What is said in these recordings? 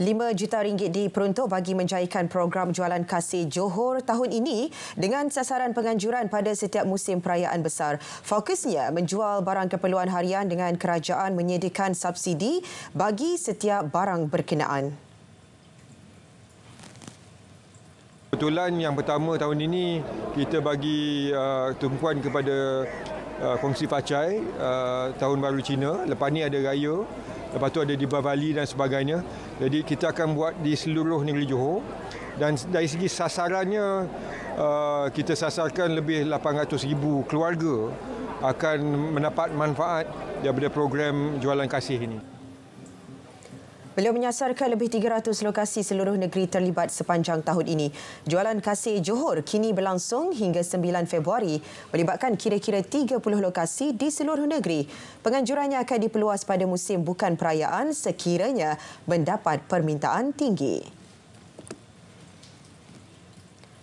5 juta ringgit diperuntuk bagi menjayakan program jualan kasih Johor tahun ini dengan sasaran penganjuran pada setiap musim perayaan besar. Fokusnya menjual barang keperluan harian dengan kerajaan menyediakan subsidi bagi setiap barang berkenaan. Kebetulan yang pertama tahun ini kita bagi uh, tumpuan kepada uh, kongsi pacai uh, tahun baru Cina lepas ni ada raya lepas tu ada di Bavali dan sebagainya jadi kita akan buat di seluruh negeri Johor dan dari segi sasarannya uh, kita sasarkan lebih 800 ribu keluarga akan mendapat manfaat daripada program jualan kasih ini. Beliau menyasarkan lebih 300 lokasi seluruh negeri terlibat sepanjang tahun ini. Jualan kasih Johor kini berlangsung hingga 9 Februari melibatkan kira-kira 30 lokasi di seluruh negeri. Penganjurannya akan diperluas pada musim bukan perayaan sekiranya mendapat permintaan tinggi.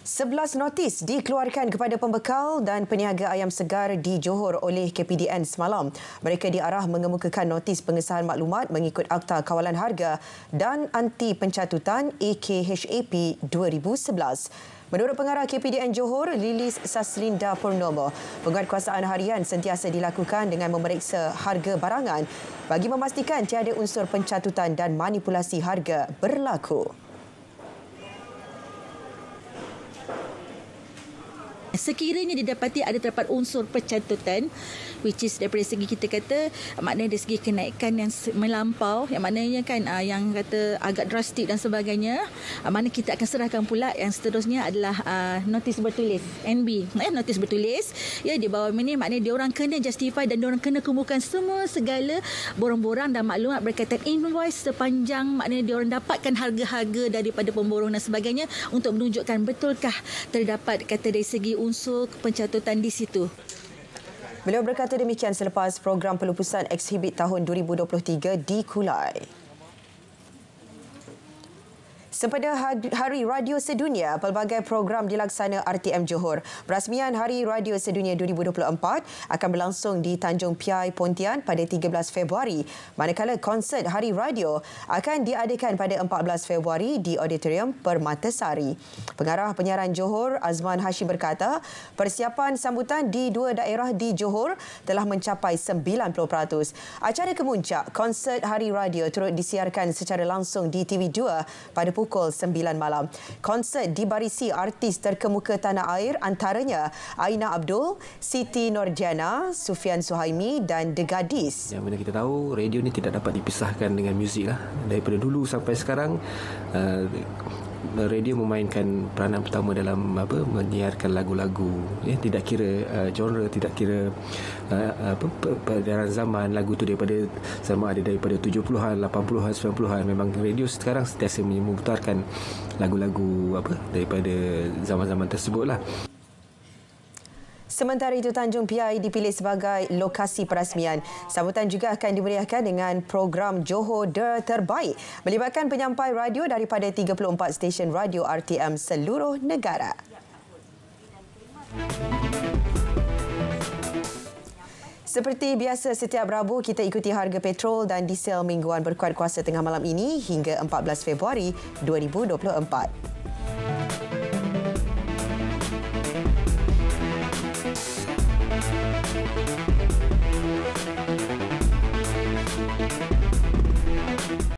Sebelas notis dikeluarkan kepada pembekal dan peniaga ayam segar di Johor oleh KPDN semalam. Mereka diarah mengemukakan notis pengesahan maklumat mengikut Akta Kawalan Harga dan Anti Pencatutan AKHAP 2011. Menurut pengarah KPDN Johor, Lilis Saslinda Purnomo, penguatkuasaan harian sentiasa dilakukan dengan memeriksa harga barangan bagi memastikan tiada unsur pencatutan dan manipulasi harga berlaku. sekiranya didapati ada terdapat unsur pencatutan which is daripada segi kita kata maknanya dari segi kenaikan yang melampau yang maknanya kan uh, yang kata agak drastik dan sebagainya uh, mana kita akan serahkan pula yang seterusnya adalah uh, notis bertulis NB eh, notis bertulis ya di bawah ini maknanya dia orang kena justify dan dia orang kena kumpulkan semua segala borong-borong dan maklumat berkaitan invoice sepanjang maknanya dia orang dapatkan harga-harga daripada pemborong dan sebagainya untuk menunjukkan betulkah terdapat kata dari segi unsur pencatutan di situ. Beliau berkata demikian selepas program pelupusan eksibit tahun 2023 di Kulai. Sempena Hari Radio Sedunia, pelbagai program dilaksana RTM Johor. Perasmian Hari Radio Sedunia 2024 akan berlangsung di Tanjung Piai Pontian pada 13 Februari. Manakala konsert Hari Radio akan diadakan pada 14 Februari di Auditorium Permata Sari. Pengarah penyiaran Johor Azman Hashim berkata, persiapan sambutan di dua daerah di Johor telah mencapai 90%. Acara kemuncak konsert Hari Radio turut disiarkan secara langsung di TV2 pada pukul pukul 9 malam. Konsert dibarisi artis terkemuka tanah air antaranya Aina Abdul, Siti Norjana, Sufian Suhaimi dan The Gadis. Yang mana kita tahu radio ini tidak dapat dipisahkan dengan muzik lah. Daripada dulu sampai sekarang eh, radio memainkan peranan pertama dalam apa menyiarkan lagu-lagu ya, tidak kira eh, genre tidak kira uh, zaman lagu tu daripada sama ada daripada 70-an 80-an 90-an memang radio sekarang setiap sentiasa memutar mendengarkan lagu-lagu apa daripada zaman-zaman tersebut lah. Sementara itu, Tanjung Piai dipilih sebagai lokasi perasmian. Sambutan juga akan dimeriahkan dengan program Johor der Terbaik melibatkan penyampai radio daripada 34 stesen radio RTM seluruh negara. Seperti biasa setiap Rabu kita ikuti harga petrol dan diesel mingguan berkuat kuasa tengah malam ini hingga 14 Februari 2024.